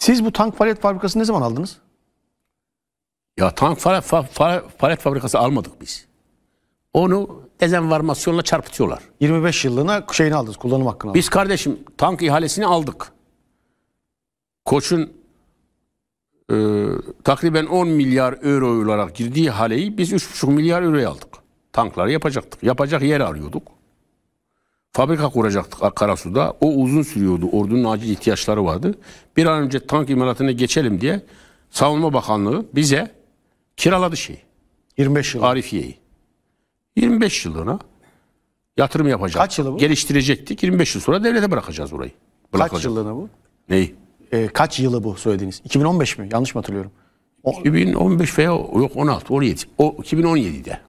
Siz bu tank palet fabrikasını ne zaman aldınız? Ya tank palet, fa, fa, palet fabrikası almadık biz. Onu dezenformasyonla çarpıtıyorlar. 25 yıllığına şeyini aldınız, kullanım hakkını aldınız. Biz kardeşim tank ihalesini aldık. Koç'un e, takriben 10 milyar euro olarak girdiği haleyi biz 3,5 milyar euroya aldık. Tankları yapacaktık. Yapacak yer arıyorduk fabrika kuracaktık Karasu'da. O uzun sürüyordu. Ordunun acil ihtiyaçları vardı. Bir an önce tank imalatına geçelim diye Savunma Bakanlığı bize kiraladı şey. 25 yıl. Arifiye'yi. 25 yılına yatırım yapacaktık. Kaç yılı bu? Geliştirecektik. 25 yıl sonra devlete bırakacağız orayı. Bırakacağız. Kaç yılına bu? Neyi? Ee, kaç yılı bu söylediğiniz? 2015 mi? Yanlış mı hatırlıyorum? O... 2015 veya yok 16, 17. O 2017'de.